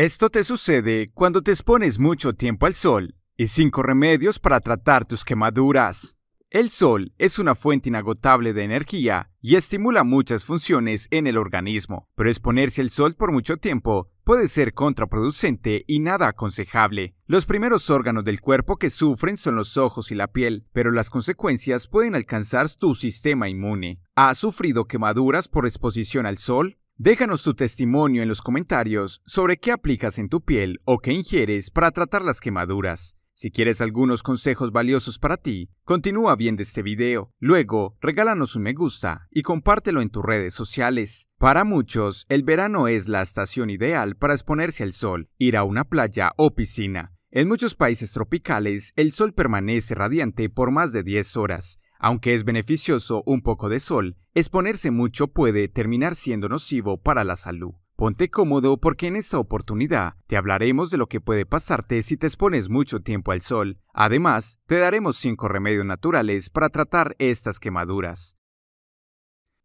Esto te sucede cuando te expones mucho tiempo al sol y cinco remedios para tratar tus quemaduras. El sol es una fuente inagotable de energía y estimula muchas funciones en el organismo, pero exponerse al sol por mucho tiempo puede ser contraproducente y nada aconsejable. Los primeros órganos del cuerpo que sufren son los ojos y la piel, pero las consecuencias pueden alcanzar tu sistema inmune. ¿Has sufrido quemaduras por exposición al sol? Déjanos tu testimonio en los comentarios sobre qué aplicas en tu piel o qué ingieres para tratar las quemaduras. Si quieres algunos consejos valiosos para ti, continúa viendo este video. Luego, regálanos un me gusta y compártelo en tus redes sociales. Para muchos, el verano es la estación ideal para exponerse al sol, ir a una playa o piscina. En muchos países tropicales, el sol permanece radiante por más de 10 horas, aunque es beneficioso un poco de sol, exponerse mucho puede terminar siendo nocivo para la salud. Ponte cómodo porque en esta oportunidad te hablaremos de lo que puede pasarte si te expones mucho tiempo al sol. Además, te daremos 5 remedios naturales para tratar estas quemaduras.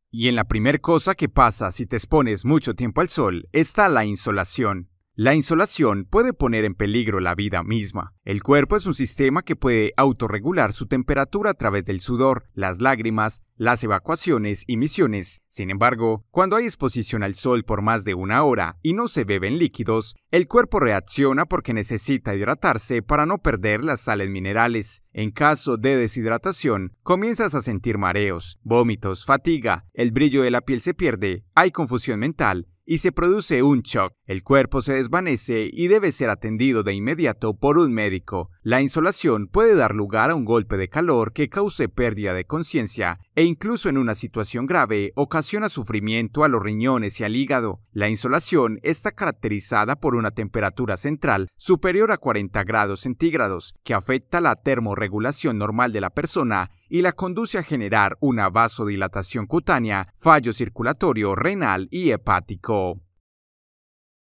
Y en la primer cosa que pasa si te expones mucho tiempo al sol está la insolación. La insolación puede poner en peligro la vida misma. El cuerpo es un sistema que puede autorregular su temperatura a través del sudor, las lágrimas, las evacuaciones y misiones. Sin embargo, cuando hay exposición al sol por más de una hora y no se beben líquidos, el cuerpo reacciona porque necesita hidratarse para no perder las sales minerales. En caso de deshidratación, comienzas a sentir mareos, vómitos, fatiga, el brillo de la piel se pierde, hay confusión mental, y se produce un shock. El cuerpo se desvanece y debe ser atendido de inmediato por un médico. La insolación puede dar lugar a un golpe de calor que cause pérdida de conciencia e incluso en una situación grave ocasiona sufrimiento a los riñones y al hígado. La insolación está caracterizada por una temperatura central superior a 40 grados centígrados que afecta la termorregulación normal de la persona y la conduce a generar una vasodilatación cutánea, fallo circulatorio, renal y hepático.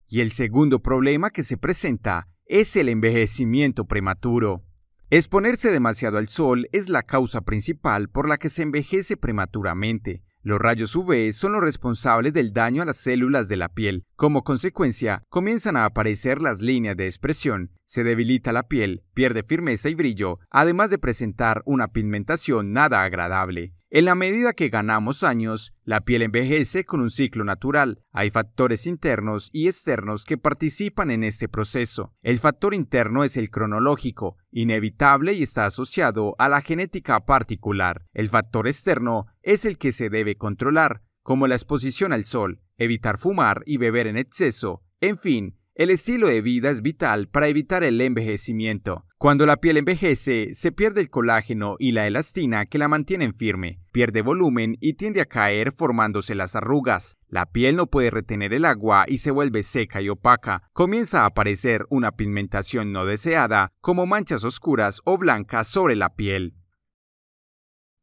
Y el segundo problema que se presenta es el envejecimiento prematuro. Exponerse demasiado al sol es la causa principal por la que se envejece prematuramente. Los rayos UV son los responsables del daño a las células de la piel. Como consecuencia, comienzan a aparecer las líneas de expresión, se debilita la piel, pierde firmeza y brillo, además de presentar una pigmentación nada agradable. En la medida que ganamos años, la piel envejece con un ciclo natural. Hay factores internos y externos que participan en este proceso. El factor interno es el cronológico, inevitable y está asociado a la genética particular. El factor externo es el que se debe controlar, como la exposición al sol, evitar fumar y beber en exceso. En fin, el estilo de vida es vital para evitar el envejecimiento. Cuando la piel envejece, se pierde el colágeno y la elastina que la mantienen firme, pierde volumen y tiende a caer formándose las arrugas. La piel no puede retener el agua y se vuelve seca y opaca. Comienza a aparecer una pigmentación no deseada, como manchas oscuras o blancas sobre la piel.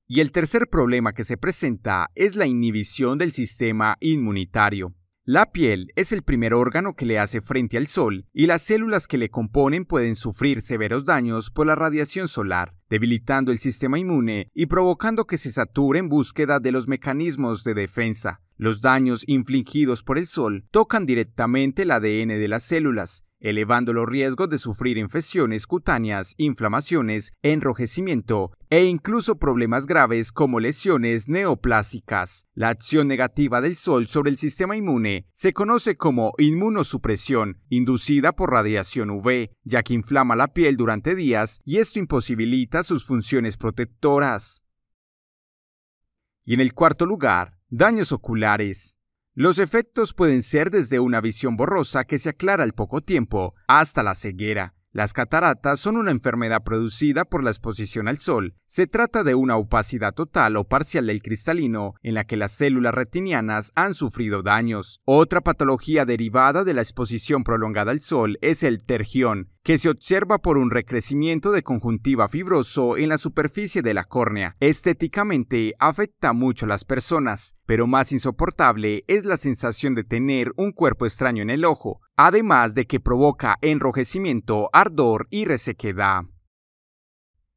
Y el tercer problema que se presenta es la inhibición del sistema inmunitario. La piel es el primer órgano que le hace frente al sol y las células que le componen pueden sufrir severos daños por la radiación solar, debilitando el sistema inmune y provocando que se sature en búsqueda de los mecanismos de defensa. Los daños infligidos por el sol tocan directamente el ADN de las células elevando los riesgos de sufrir infecciones cutáneas, inflamaciones, enrojecimiento e incluso problemas graves como lesiones neoplásicas. La acción negativa del sol sobre el sistema inmune se conoce como inmunosupresión, inducida por radiación UV, ya que inflama la piel durante días y esto imposibilita sus funciones protectoras. Y en el cuarto lugar, daños oculares. Los efectos pueden ser desde una visión borrosa que se aclara al poco tiempo hasta la ceguera. Las cataratas son una enfermedad producida por la exposición al sol. Se trata de una opacidad total o parcial del cristalino en la que las células retinianas han sufrido daños. Otra patología derivada de la exposición prolongada al sol es el tergión, que se observa por un recrecimiento de conjuntiva fibroso en la superficie de la córnea. Estéticamente afecta mucho a las personas, pero más insoportable es la sensación de tener un cuerpo extraño en el ojo, además de que provoca enrojecimiento, ardor y resequedad.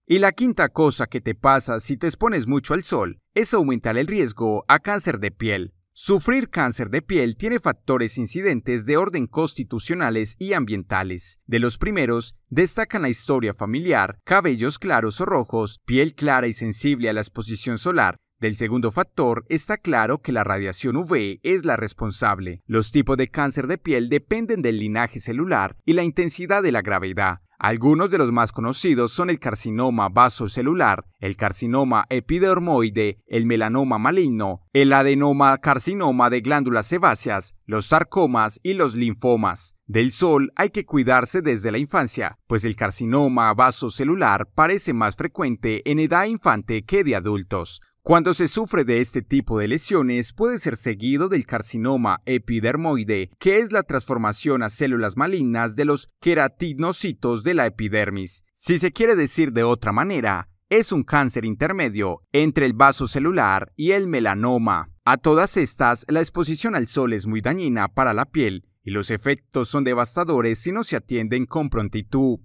Y la quinta cosa que te pasa si te expones mucho al sol es aumentar el riesgo a cáncer de piel. Sufrir cáncer de piel tiene factores incidentes de orden constitucionales y ambientales. De los primeros, destacan la historia familiar, cabellos claros o rojos, piel clara y sensible a la exposición solar, del segundo factor, está claro que la radiación UV es la responsable. Los tipos de cáncer de piel dependen del linaje celular y la intensidad de la gravedad. Algunos de los más conocidos son el carcinoma vasocelular, el carcinoma epidermoide, el melanoma maligno, el adenoma carcinoma de glándulas sebáceas, los sarcomas y los linfomas. Del sol hay que cuidarse desde la infancia, pues el carcinoma vasocelular parece más frecuente en edad infante que de adultos. Cuando se sufre de este tipo de lesiones puede ser seguido del carcinoma epidermoide, que es la transformación a células malignas de los queratinocitos de la epidermis. Si se quiere decir de otra manera, es un cáncer intermedio entre el vaso celular y el melanoma. A todas estas, la exposición al sol es muy dañina para la piel y los efectos son devastadores si no se atienden con prontitud.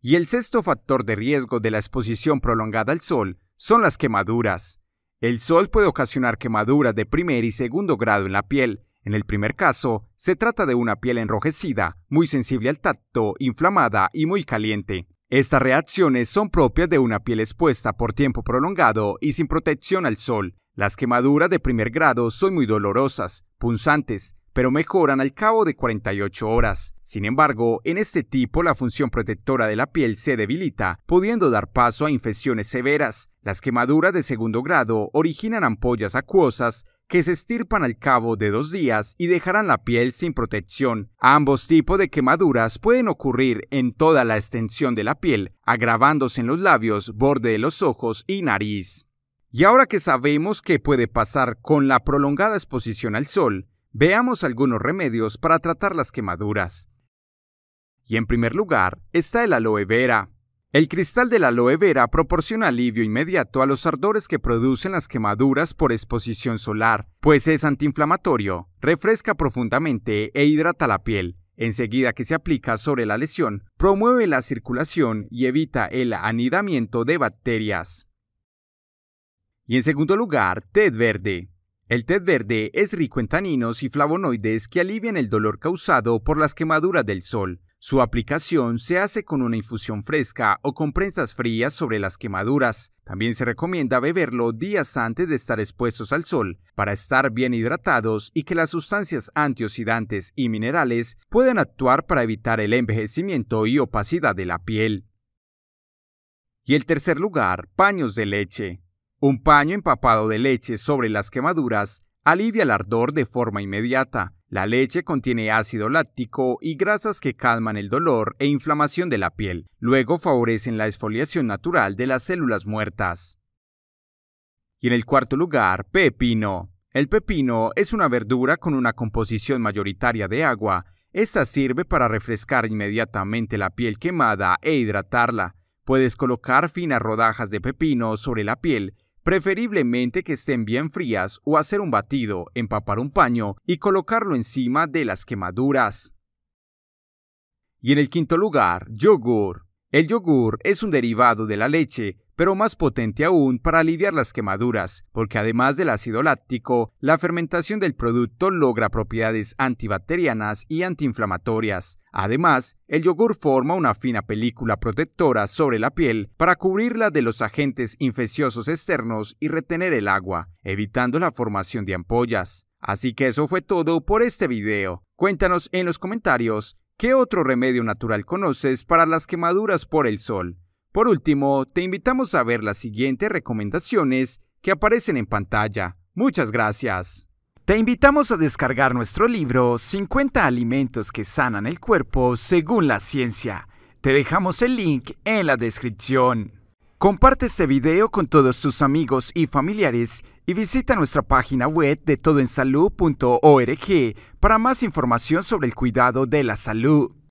Y el sexto factor de riesgo de la exposición prolongada al sol son las quemaduras. El sol puede ocasionar quemaduras de primer y segundo grado en la piel. En el primer caso, se trata de una piel enrojecida, muy sensible al tacto, inflamada y muy caliente. Estas reacciones son propias de una piel expuesta por tiempo prolongado y sin protección al sol. Las quemaduras de primer grado son muy dolorosas, punzantes, pero mejoran al cabo de 48 horas. Sin embargo, en este tipo la función protectora de la piel se debilita, pudiendo dar paso a infecciones severas. Las quemaduras de segundo grado originan ampollas acuosas que se estirpan al cabo de dos días y dejarán la piel sin protección. Ambos tipos de quemaduras pueden ocurrir en toda la extensión de la piel, agravándose en los labios, borde de los ojos y nariz. Y ahora que sabemos qué puede pasar con la prolongada exposición al sol, Veamos algunos remedios para tratar las quemaduras. Y en primer lugar está el aloe vera. El cristal del aloe vera proporciona alivio inmediato a los ardores que producen las quemaduras por exposición solar, pues es antiinflamatorio, refresca profundamente e hidrata la piel. Enseguida que se aplica sobre la lesión, promueve la circulación y evita el anidamiento de bacterias. Y en segundo lugar, té verde. El té verde es rico en taninos y flavonoides que alivian el dolor causado por las quemaduras del sol. Su aplicación se hace con una infusión fresca o con prensas frías sobre las quemaduras. También se recomienda beberlo días antes de estar expuestos al sol, para estar bien hidratados y que las sustancias antioxidantes y minerales puedan actuar para evitar el envejecimiento y opacidad de la piel. Y el tercer lugar, paños de leche. Un paño empapado de leche sobre las quemaduras alivia el ardor de forma inmediata. La leche contiene ácido láctico y grasas que calman el dolor e inflamación de la piel. Luego favorecen la exfoliación natural de las células muertas. Y en el cuarto lugar, pepino. El pepino es una verdura con una composición mayoritaria de agua. Esta sirve para refrescar inmediatamente la piel quemada e hidratarla. Puedes colocar finas rodajas de pepino sobre la piel preferiblemente que estén bien frías o hacer un batido, empapar un paño y colocarlo encima de las quemaduras. Y en el quinto lugar, yogur. El yogur es un derivado de la leche pero más potente aún para aliviar las quemaduras, porque además del ácido láctico, la fermentación del producto logra propiedades antibacterianas y antiinflamatorias. Además, el yogur forma una fina película protectora sobre la piel para cubrirla de los agentes infecciosos externos y retener el agua, evitando la formación de ampollas. Así que eso fue todo por este video. Cuéntanos en los comentarios qué otro remedio natural conoces para las quemaduras por el sol. Por último, te invitamos a ver las siguientes recomendaciones que aparecen en pantalla. Muchas gracias. Te invitamos a descargar nuestro libro 50 alimentos que sanan el cuerpo según la ciencia. Te dejamos el link en la descripción. Comparte este video con todos tus amigos y familiares y visita nuestra página web de todoensalud.org para más información sobre el cuidado de la salud.